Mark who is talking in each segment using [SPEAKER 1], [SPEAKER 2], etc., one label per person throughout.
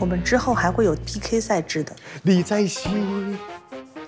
[SPEAKER 1] 我们之后还会有 PK 赛制的。李在熙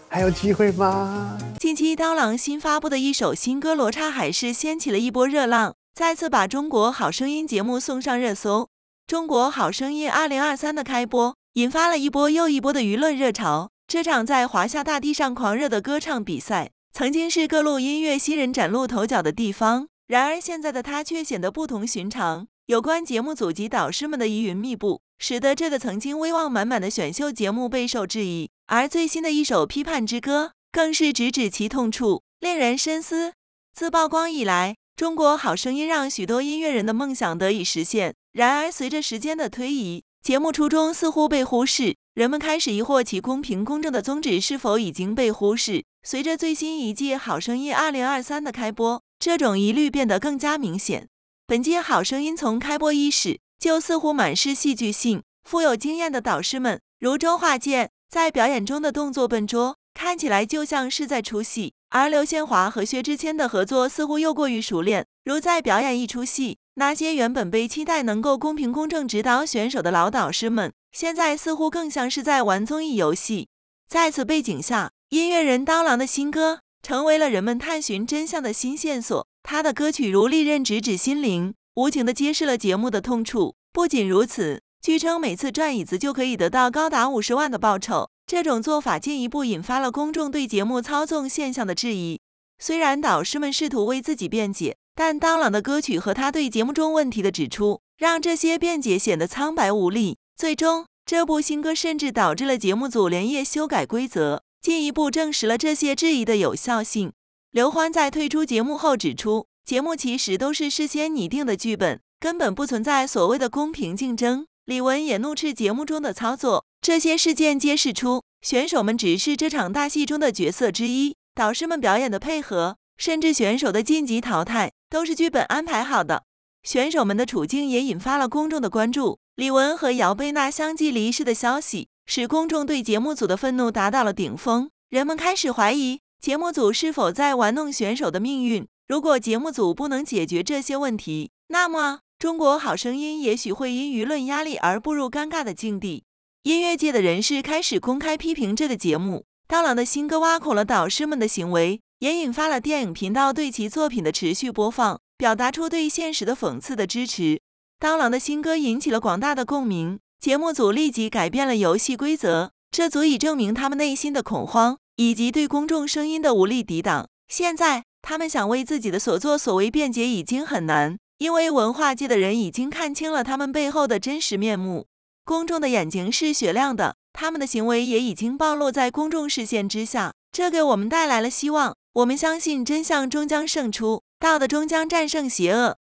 [SPEAKER 1] 还有机会吗？近期刀郎新发布的一首新歌《罗刹海市》掀起了一波热浪，再次把《中国好声音》节目送上热搜。《中国好声音》2023的开播引发了一波又一波的舆论热潮。这场在华夏大地上狂热的歌唱比赛。曾经是各路音乐新人崭露头角的地方，然而现在的他却显得不同寻常。有关节目组及导师们的疑云密布，使得这个曾经威望满满的选秀节目备受质疑。而最新的一首批判之歌，更是直指其痛处，令人深思。自曝光以来，《中国好声音》让许多音乐人的梦想得以实现。然而，随着时间的推移，节目初衷似乎被忽视，人们开始疑惑其公平公正的宗旨是否已经被忽视。随着最新一季《好声音》二零二三的开播，这种疑虑变得更加明显。本届《好声音》从开播伊始就似乎满是戏剧性，富有经验的导师们如周华健在表演中的动作笨拙，看起来就像是在出戏；而刘宪华和薛之谦的合作似乎又过于熟练，如在表演一出戏。那些原本被期待能够公平公正指导选手的老导师们，现在似乎更像是在玩综艺游戏。在此背景下，音乐人刀郎的新歌成为了人们探寻真相的新线索。他的歌曲如利刃直指心灵，无情地揭示了节目的痛处。不仅如此，据称每次转椅子就可以得到高达五十万的报酬，这种做法进一步引发了公众对节目操纵现象的质疑。虽然导师们试图为自己辩解，但刀郎的歌曲和他对节目中问题的指出，让这些辩解显得苍白无力。最终，这部新歌甚至导致了节目组连夜修改规则。进一步证实了这些质疑的有效性。刘欢在退出节目后指出，节目其实都是事先拟定的剧本，根本不存在所谓的公平竞争。李玟也怒斥节目中的操作，这些事件揭示出选手们只是这场大戏中的角色之一，导师们表演的配合，甚至选手的晋级淘汰都是剧本安排好的。选手们的处境也引发了公众的关注。李玟和姚贝娜相继离世的消息。使公众对节目组的愤怒达到了顶峰，人们开始怀疑节目组是否在玩弄选手的命运。如果节目组不能解决这些问题，那么《中国好声音》也许会因舆论压力而步入尴尬的境地。音乐界的人士开始公开批评这个节目。刀郎的新歌挖苦了导师们的行为，也引发了电影频道对其作品的持续播放，表达出对现实的讽刺的支持。刀郎的新歌引起了广大的共鸣。节目组立即改变了游戏规则，这足以证明他们内心的恐慌以及对公众声音的无力抵挡。现在，他们想为自己的所作所为辩解已经很难，因为文化界的人已经看清了他们背后的真实面目。公众的眼睛是雪亮的，他们的行为也已经暴露在公众视线之下。这给我们带来了希望，我们相信真相终将胜出，道的终将战胜邪恶。